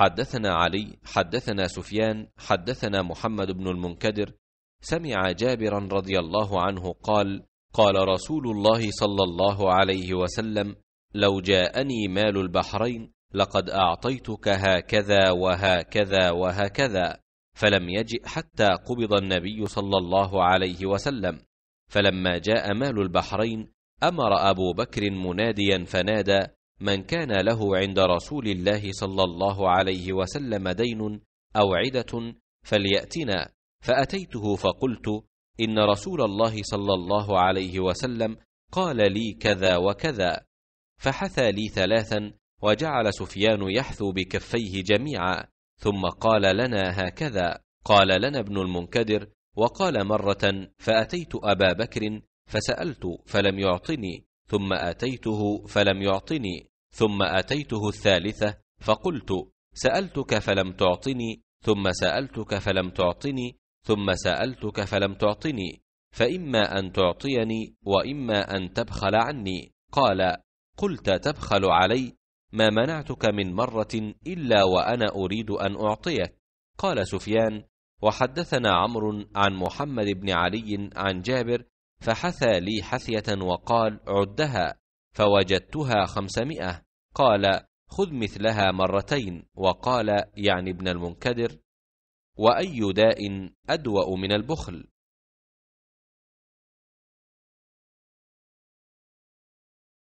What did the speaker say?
حدثنا علي حدثنا سفيان حدثنا محمد بن المنكدر سمع جابرا رضي الله عنه قال قال رسول الله صلى الله عليه وسلم لو جاءني مال البحرين لقد اعطيتك هكذا وهكذا وهكذا فلم يجئ حتى قبض النبي صلى الله عليه وسلم فلما جاء مال البحرين امر ابو بكر مناديا فنادى من كان له عند رسول الله صلى الله عليه وسلم دين او عده فلياتنا فاتيته فقلت ان رسول الله صلى الله عليه وسلم قال لي كذا وكذا فحثى لي ثلاثا وجعل سفيان يحثو بكفيه جميعا ثم قال لنا هكذا قال لنا ابن المنكدر وقال مره فاتيت ابا بكر فسالت فلم يعطني ثم اتيته فلم يعطني ثم اتيته الثالثه فقلت سالتك فلم تعطني ثم سالتك فلم تعطني ثم سالتك فلم تعطني فاما ان تعطيني واما ان تبخل عني قال قلت تبخل علي ما منعتك من مره الا وانا اريد ان اعطيك قال سفيان وحدثنا عمرو عن محمد بن علي عن جابر فحثى لي حثية وقال عدها فوجدتها خمسمائة قال خذ مثلها مرتين وقال يعني ابن المنكدر وأي داء أدوأ من البخل